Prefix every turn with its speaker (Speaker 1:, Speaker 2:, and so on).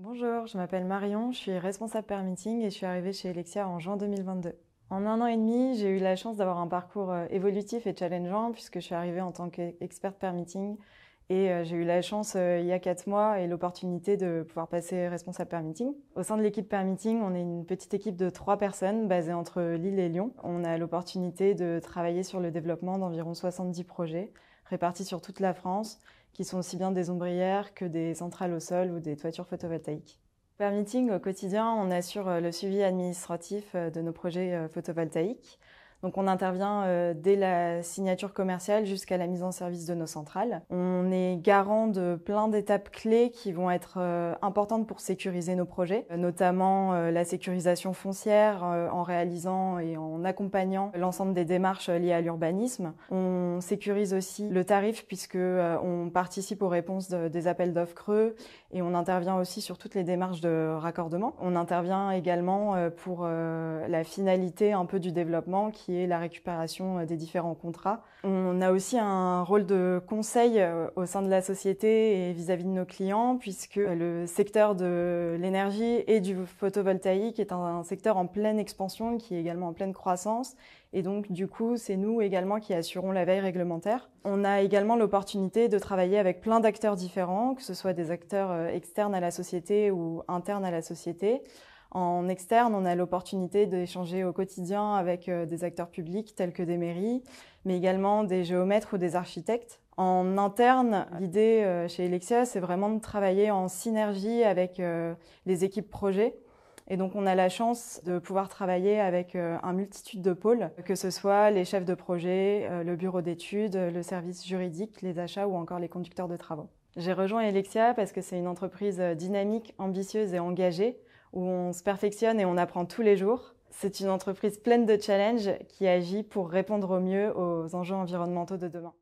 Speaker 1: Bonjour, je m'appelle Marion, je suis responsable permitting et je suis arrivée chez Elexia en juin 2022. En un an et demi, j'ai eu la chance d'avoir un parcours euh, évolutif et challengeant puisque je suis arrivée en tant qu'experte permitting et euh, j'ai eu la chance euh, il y a quatre mois et l'opportunité de pouvoir passer responsable permitting. Au sein de l'équipe permitting, on est une petite équipe de trois personnes basée entre Lille et Lyon. On a l'opportunité de travailler sur le développement d'environ 70 projets répartis sur toute la France, qui sont aussi bien des ombrières que des centrales au sol ou des toitures photovoltaïques. Permitting, au quotidien, on assure euh, le suivi administratif de nos projets photovoltaïques. Donc on intervient euh, dès la signature commerciale jusqu'à la mise en service de nos centrales. On est garant de plein d'étapes clés qui vont être euh, importantes pour sécuriser nos projets, euh, notamment la sécurisation foncière en réalisant et en accompagnant l'ensemble des démarches liées à l'urbanisme. On sécurise aussi le tarif puisque on participe aux réponses des appels d'offres creux et on intervient aussi sur toutes les démarches de raccordement. On intervient également pour la finalité un peu du développement qui est la récupération euh, des différents contrats. On a aussi un rôle de conseil euh, au sein de la société et vis-à-vis -vis de nos clients, puisque euh, le secteur de l'énergie et du photovoltaïque est un secteur en pleine expansion, qui est également en pleine croissance. Et donc, du coup, c'est nous également qui assurons la veille réglementaire. On a également l'opportunité de travailler avec plein d'acteurs différents, que ce soit des acteurs externes à la société ou internes à la société. En externe, on a l'opportunité d'échanger au quotidien avec euh, des acteurs publics tels que des mairies, mais également des géomètres ou des architectes. En interne, l'idée euh, chez Elexia, c'est vraiment de travailler en synergie avec euh, les équipes projets. Et donc, on a la chance de pouvoir travailler avec un multitude de pôles, que ce soit les chefs de projet, le bureau d'études, le service juridique, les achats ou encore les conducteurs de travaux. J'ai rejoint Elexia parce que c'est une entreprise dynamique, ambitieuse et engagée où on se perfectionne et on apprend tous les jours. C'est une entreprise pleine de challenges qui agit pour répondre au mieux aux enjeux environnementaux de demain.